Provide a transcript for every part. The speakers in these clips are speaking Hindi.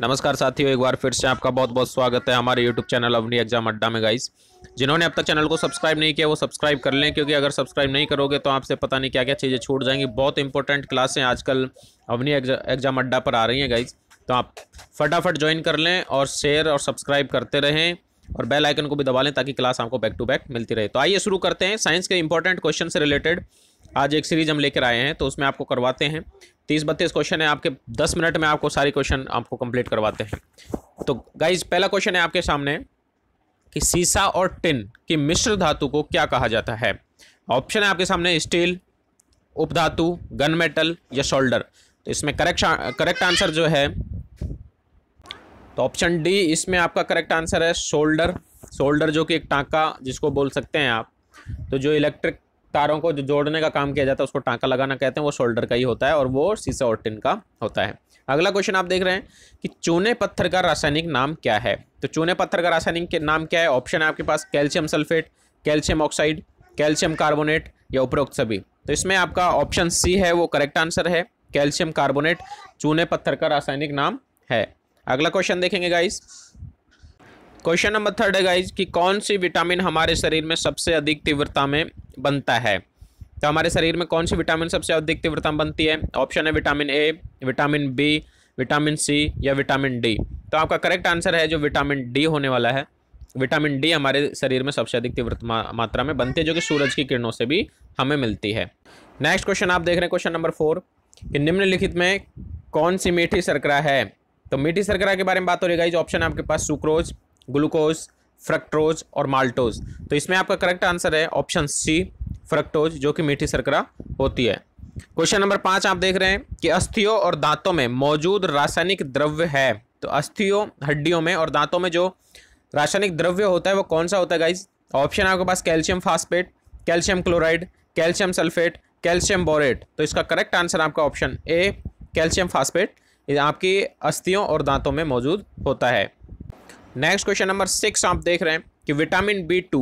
नमस्कार साथियों एक बार फिर से आपका बहुत बहुत स्वागत है हमारे यूट्यूब चैनल अवनी एग्जाम अड्डा में गाइस जिन्होंने अब तक चैनल को सब्सक्राइब नहीं किया वो सब्सक्राइब कर लें क्योंकि अगर सब्सक्राइब नहीं करोगे तो आपसे पता नहीं क्या क्या चीज़ें छूट जाएंगी बहुत इंपॉर्टेंट क्लासें आजकल अवनी एग्जाम अड्डा पर आ रही हैं गाइज तो आप फटाफट ज्वाइन कर लें और शेयर और सब्सक्राइब करते रहें और बेल आइकन को भी दबा लें ताकि क्लास आपको बैक टू बैक मिलती रहे तो आइए शुरू करते हैं साइंस के इंपॉर्टेंट क्वेश्चन से रिलेटेड आज एक सीरीज हम लेकर आए हैं तो उसमें आपको करवाते हैं तीस बत्तीस क्वेश्चन है आपके दस मिनट में आपको सारे क्वेश्चन आपको कंप्लीट करवाते हैं तो गाइज पहला क्वेश्चन है आपके सामने कि सीसा और टिन की मिश्र धातु को क्या कहा जाता है ऑप्शन है आपके सामने स्टील उपधातु गन मेटल या शोल्डर तो इसमें करेक्ट करेक्ट आंसर जो है तो ऑप्शन डी इसमें आपका करेक्ट आंसर है शोल्डर शोल्डर जो कि एक टाँका जिसको बोल सकते हैं आप तो जो इलेक्ट्रिक तारों को जो जोड़ने का काम किया जाता है उसको टाँका लगाना कहते हैं वो शोल्डर का ही होता है और वो सीसा और टिन का होता है अगला क्वेश्चन आप देख रहे हैं कि चूने पत्थर का रासायनिक नाम क्या है तो चूने पत्थर का रासायनिक नाम क्या है ऑप्शन है आपके पास calcium sulphate calcium oxide calcium carbonate या उपरोक्त सभी तो इसमें आपका ऑप्शन सी है वो करेक्ट आंसर है कैल्शियम कार्बोनेट चूने पत्थर का रासायनिक नाम है अगला क्वेश्चन देखेंगे गाइस क्वेश्चन नंबर थर्ड है गाइज कि कौन सी विटामिन हमारे शरीर में सबसे अधिक तीव्रता में बनता है तो हमारे शरीर में कौन सी विटामिन सबसे अधिक तीव्रता में बनती है ऑप्शन है vitamin A vitamin B vitamin C या विटामिन डी तो आपका करेक्ट आंसर है जो विटामिन डी होने वाला है विटामिन डी हमारे शरीर में सबसे अधिक तीव्र मात्रा में बनती है जो कि सूरज की किरणों से भी हमें मिलती है नेक्स्ट क्वेश्चन आप देख रहे हैं क्वेश्चन नंबर फोर कि निम्नलिखित में कौन सी मीठी सरकरा है तो मीठी सरकरा के बारे में बात हो रही है ऑप्शन आपके पास सुक्रोज ग्लूकोज फ्रक्टोज और माल्टोज तो इसमें आपका करेक्ट आंसर है ऑप्शन सी फ्रक्टोज जो कि मीठी सरकरा होती है क्वेश्चन नंबर पाँच आप देख रहे हैं कि अस्थियों और दांतों में मौजूद रासायनिक द्रव्य है तो अस्थियों हड्डियों में और दांतों में जो रासायनिक द्रव्य होता है वो कौन सा होता है गाइज ऑप्शन आपके पास calcium phosphate calcium chloride calcium sulphate calcium borate तो इसका करेक्ट आंसर आपका ऑप्शन ए कैल्शियम फास्फेट आपकी अस्थियों और दांतों में मौजूद होता है नेक्स्ट क्वेश्चन नंबर सिक्स आप देख रहे हैं कि विटामिन बी टू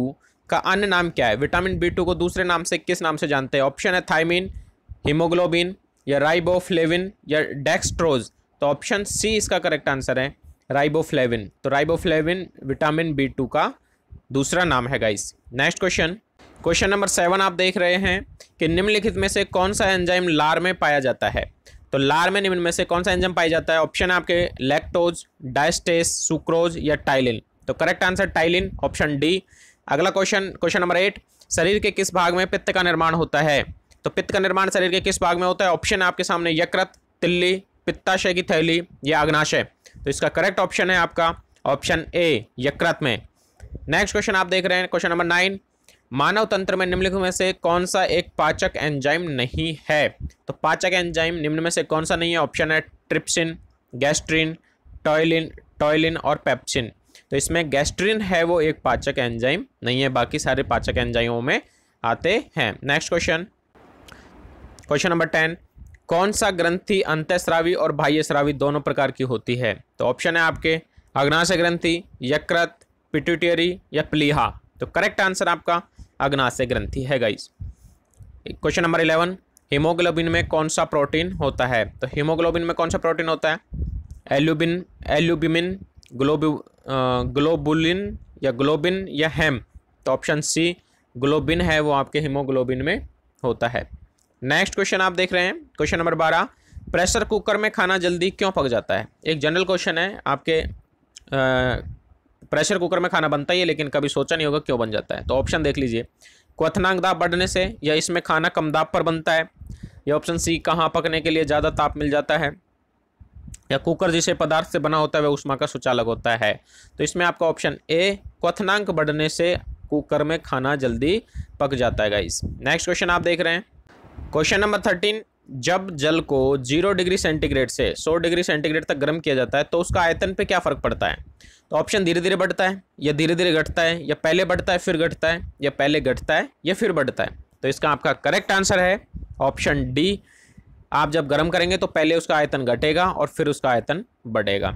का अन्य नाम क्या है विटामिन बी टू को दूसरे नाम से किस नाम से जानते हैं ऑप्शन है थाइमिन हीमोग्लोबिन या राइबोफ्लेविन या डेक्सट्रोज तो ऑप्शन सी इसका करेक्ट आंसर है राइबोफ्लेविन तो राइबोफ्लेविन विटामिन बी टू का दूसरा नाम है guys next question question number seven आप देख रहे हैं कि निम्नलिखित में से कौन सा एंजाइम लार में पाया जाता है तो लार में निम्न में से कौन सा एंजम पाया जाता है ऑप्शन है आपके लेक्टोज डायस्टेस सुक्रोज या टाइलिन तो correct answer ptyalin option D अगला क्वेश्चन क्वेश्चन नंबर एट शरीर के किस भाग में पित्त का निर्माण होता है तो पित्त का निर्माण शरीर के किस भाग में होता है ऑप्शन आपके सामने यकृत तिल्ली पित्ताशय की थैली या अग्नाशय तो इसका करेक्ट ऑप्शन है आपका ऑप्शन ए यकृत में नेक्स्ट क्वेश्चन आप देख रहे हैं क्वेश्चन नंबर नाइन मानव तंत्र में निम्नलिखित में से कौन सा एक पाचक एंजाइम नहीं है तो पाचक एंजाइम निम्न में से कौन सा नहीं है ऑप्शन है ट्रिप्सिन गैस्ट्रिन टॉयलिन टॉयलिन और पेप्सिन तो इसमें गैस्ट्रिन है वो एक पाचक एंजाइम नहीं है बाकी सारे पाचक एंजाइमों में आते हैं next question question number ten कौन सा ग्रंथि अंत्यश्रावी और बाह्य श्रावी दोनों प्रकार की होती है तो ऑप्शन है आपके अग्नाशय ग्रंथि यकृत पिट्यूटरी या प्लीहा तो करेक्ट आंसर आपका अग्नाशय ग्रंथि है guys question number eleven haemoglobin में कौन सा प्रोटीन होता है तो हीमोग्लोबिन में कौन सा प्रोटीन होता है एल्यूबिन एल्यूबिमिन ग्लोबु ग्लोबुलिन या ग्लोबिन या हेम तो ऑप्शन सी ग्लोबिन है वो आपके हीमोग्लोबिन में होता है नेक्स्ट क्वेश्चन आप देख रहे हैं क्वेश्चन नंबर बारह प्रेशर कुकर में खाना जल्दी क्यों पक जाता है एक जनरल क्वेश्चन है आपके प्रेशर कुकर में खाना बनता ही है लेकिन कभी सोचा नहीं होगा क्यों बन जाता है तो ऑप्शन देख लीजिए क्वनांग दाब बढ़ने से या इसमें खाना कम दाब पर बनता है या ऑप्शन सी कहाँ पकने के लिए ज़्यादा ताप मिल जाता है या कुकर जिसे पदार्थ से बना होता है वह उष्मा का सुचालक होता है तो इसमें आपका ऑप्शन ए क्वथनांक बढ़ने से कुकर में खाना जल्दी पक जाता है गाइस नेक्स्ट क्वेश्चन आप देख रहे हैं क्वेश्चन नंबर थर्टीन जब जल को जीरो डिग्री सेंटीग्रेड से सौ डिग्री सेंटीग्रेड तक गर्म किया जाता है तो उसका आयतन पे क्या फ़र्क पड़ता है तो ऑप्शन धीरे धीरे बढ़ता है या धीरे धीरे घटता है या पहले बढ़ता है फिर घटता है या पहले घटता है या फिर बढ़ता है तो इसका आपका करेक्ट आंसर है ऑप्शन डी आप जब गर्म करेंगे तो पहले उसका आयतन घटेगा और फिर उसका आयतन बढ़ेगा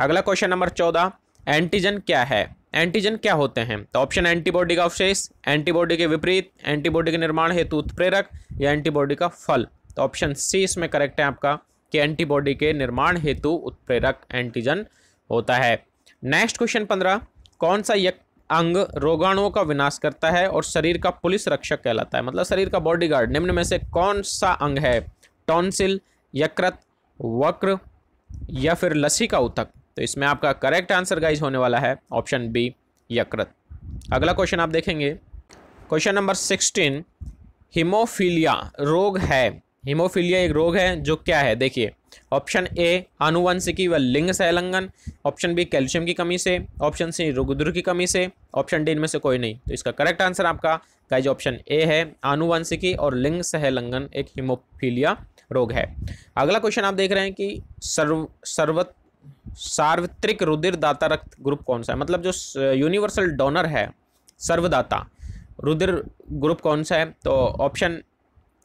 अगला क्वेश्चन नंबर चौदह एंटीजन क्या है एंटीजन क्या होते हैं तो ऑप्शन एंटीबॉडी का अवशेष एंटीबॉडी के विपरीत एंटीबॉडी के निर्माण हेतु उत्प्रेरक या एंटीबॉडी का फल तो ऑप्शन सी इसमें करेक्ट है आपका कि एंटीबॉडी के निर्माण हेतु उत्प्रेरक एंटीजन होता है नेक्स्ट क्वेश्चन पंद्रह कौन सा यक अंग रोगाणुओं का विनाश करता है और शरीर का पुलिस रक्षक कहलाता है मतलब शरीर का बॉडीगार्ड निम्न में से कौन सा अंग है टॉन्सिल यकृत वक्र या फिर लसी का उतक तो इसमें आपका करेक्ट आंसर गाइज होने वाला है ऑप्शन बी यकृत अगला क्वेश्चन आप देखेंगे क्वेश्चन नंबर सिक्सटीन हिमोफीलिया रोग है हीमोफीलिया एक रोग है जो क्या है देखिए ऑप्शन ए आनुवंशिकी व लिंग संलग्न ऑप्शन बी कैल्शियम की कमी से ऑप्शन सी रुगुद्र की कमी से ऑप्शन डी इनमें से कोई नहीं तो इसका करेक्ट आंसर आपका गाइज ऑप्शन ए है आनुवंशिकी और लिंग सहलंगन एक हीमोफीलिया रोग है अगला क्वेश्चन आप देख रहे हैं कि सर्व सर्व सार्वत्रिक रुधिर दाता रक्त ग्रुप कौन सा है मतलब जो यूनिवर्सल डोनर है सर्वदाता रुधिर ग्रुप कौन सा है तो ऑप्शन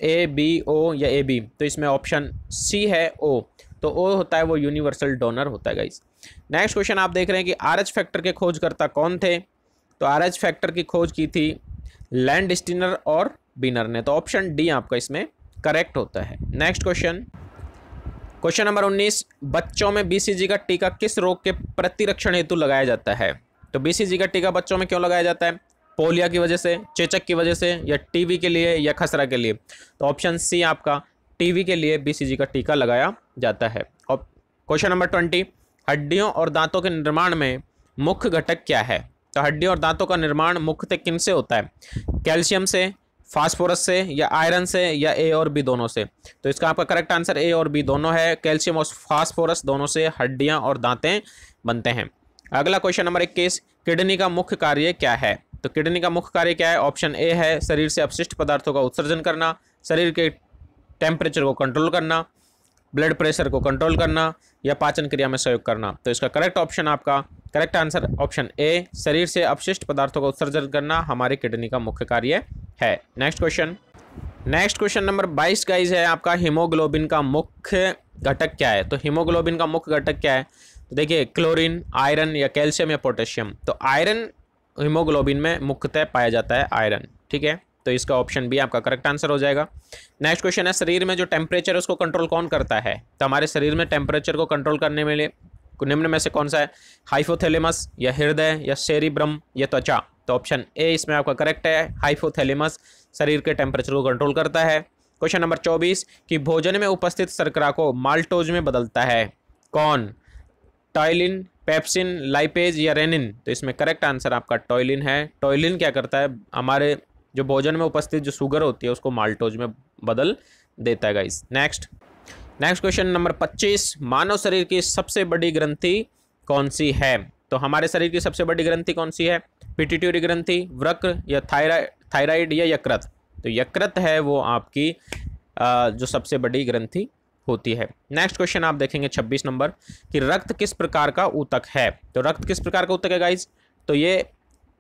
ए बी ओ या ए बी तो इसमें ऑप्शन सी है ओ तो ओ होता है वो यूनिवर्सल डोनर होता है गाइस नेक्स्ट क्वेश्चन आप देख रहे हैं कि आर एच फैक्टर के खोजकर्ता कौन थे तो आर एच फैक्टर की खोज की थी लैंड स्टिनर और बिनर ने तो ऑप्शन डी आपका इसमें करेक्ट होता है नेक्स्ट क्वेश्चन क्वेश्चन नंबर 19 बच्चों में बीसीजी का टीका किस रोग के प्रतिरक्षण हेतु लगाया जाता है तो बीसीजी का टीका बच्चों में क्यों लगाया जाता है पोलिया की वजह से चेचक की वजह से या टीबी के लिए या खसरा के लिए तो ऑप्शन सी आपका टीबी के लिए बीसीजी का टीका लगाया जाता है और क्वेश्चन नंबर ट्वेंटी हड्डियों और दांतों के निर्माण में मुख्य घटक क्या है तो हड्डियों और दांतों का निर्माण मुख्यतः किन से होता है कैल्शियम से फास्फोरस से या आयरन से या ए और बी दोनों से तो इसका आपका करेक्ट आंसर ए और बी दोनों है कैल्शियम और फास्फोरस दोनों से हड्डियाँ और दांतें बनते हैं अगला क्वेश्चन नंबर इक्कीस किडनी का मुख्य कार्य क्या है तो किडनी का मुख्य कार्य क्या है ऑप्शन ए है शरीर से अपशिष्ट पदार्थों का उत्सर्जन करना शरीर के टेम्परेचर को कंट्रोल करना ब्लड प्रेशर को कंट्रोल करना या पाचन क्रिया में सहयोग करना तो इसका करेक्ट ऑप्शन आपका करेक्ट आंसर ऑप्शन ए शरीर से अपशिष्ट पदार्थों का उत्सर्जन करना हमारे किडनी का मुख्य कार्य है next question next question number बाईस गाइज है आपका हीमोग्लोबिन का मुख्य घटक क्या है तो हीमोग्लोबिन का मुख्य घटक क्या है तो देखिए क्लोरीन आयरन या कैल्शियम या पोटेशियम तो आयरन हीमोग्लोबिन में मुख्यतः पाया जाता है आयरन ठीक है तो इसका ऑप्शन बी आपका करेक्ट आंसर हो जाएगा नेक्स्ट क्वेश्चन है शरीर में जो टेम्परेचर है उसको कंट्रोल कौन करता है तो हमारे शरीर में टेम्परेचर को कंट्रोल करने में निम्न में से कौन सा है हाइफोथेलेमस या हृदय या सेरिब्रम या त्वचा तो ऑप्शन ए इसमें आपका करेक्ट है हाइफोथेलेमस शरीर के टेम्परेचर को कंट्रोल करता है क्वेश्चन नंबर चौबीस कि भोजन में उपस्थित शर्करा को माल्टोज में बदलता है कौन टाइलिन पेप्सिन लाइपेज या रेनिन तो इसमें करेक्ट आंसर आपका टॉयलिन है टॉयलिन क्या करता है हमारे जो भोजन में उपस्थित जो शुगर होती है उसको माल्टोज में बदल देता है guys next next question number 25 मानव शरीर की सबसे बड़ी ग्रंथि कौन सी है तो हमारे शरीर की सबसे बड़ी ग्रंथि कौन सी है पिटिट्यूरी ग्रंथि व्रक या थाइराइड थायराइड या यकृत तो यकृत है वो आपकी जो सबसे बड़ी ग्रंथि होती है नेक्स्ट क्वेश्चन आप देखेंगे छब्बीस नंबर कि रक्त किस प्रकार का ऊतक है तो रक्त किस प्रकार का ऊतक है गाइज तो ये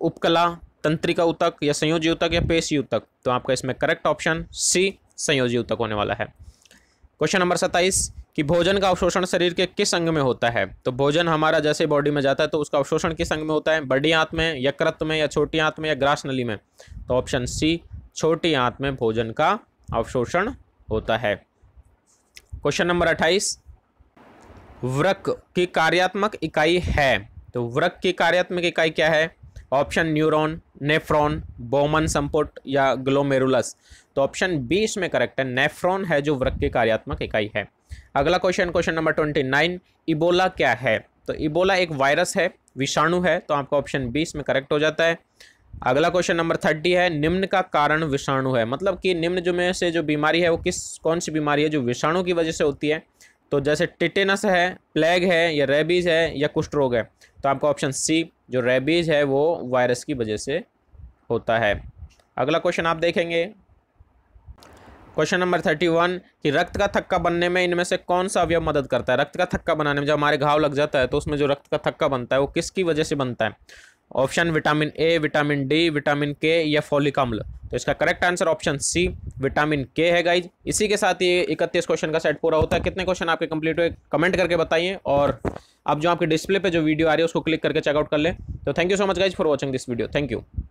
उपकला तंत्रिका ऊतक या संयोजी ऊतक या पेशी ऊतक तो आपका इसमें करेक्ट ऑप्शन सी संयोजी ऊतक होने वाला है क्वेश्चन नंबर सत्ताईस कि भोजन का अवशोषण शरीर के किस अंग में होता है तो भोजन हमारा जैसे बॉडी में जाता है तो उसका अवशोषण किस अंग में होता है बड़ी आंत में या कृत में या छोटी आंत में या ग्रास नली में तो ऑप्शन सी छोटी आंत में भोजन का अवशोषण होता है क्वेश्चन नंबर अट्ठाईस वृक की कार्यात्मक इकाई है तो वृक की कार्यात्मक इकाई क्या है ऑप्शन न्यूरॉन नेफ्रॉन बोमन संपुट या ग्लोमेरुलस तो ऑप्शन बी इसमें करेक्ट है नेफ्रॉन है जो वृक की कार्यात्मक इकाई है अगला question question number twenty nine Ebola क्या है तो इबोला एक वायरस है विषाणु है तो आपका ऑप्शन बी इसमें करेक्ट हो जाता है अगला क्वेश्चन नंबर थर्टी है निम्न का कारण विषाणु है मतलब कि निम्न जो में से जो बीमारी है वो किस कौन सी बीमारी है जो विषाणु की वजह से होती है तो जैसे टिटेनस है प्लेग है या रेबीज है या कुष्ठ रोग है तो आपका ऑप्शन सी जो रेबीज है वो वायरस की वजह से होता है अगला क्वेश्चन आप देखेंगे क्वेश्चन नंबर थर्टी वन कि रक्त का थक्का बनने में इनमें से कौन सा अवयव मदद करता है रक्त का थक्का बनाने में जब हमारे घाव लग जाता है तो उसमें जो रक्त का थक्का बनता है वो किसकी वजह से बनता है option vitamin A vitamin D vitamin K या फॉलिक अम्ल तो इसका correct answer option C vitamin K है गाइज इसी के साथ ये इकतीस क्वेश्चन का सेट पूरा होता है कितने क्वेश्चन आपके कंप्लीट हुए कमेंट करके बताइए और आप जो आपके डिस्प्ले पे जो वीडियो आ रही है उसको क्लिक करके चेकआउट कर लें तो thank you so much guys for watching this video thank you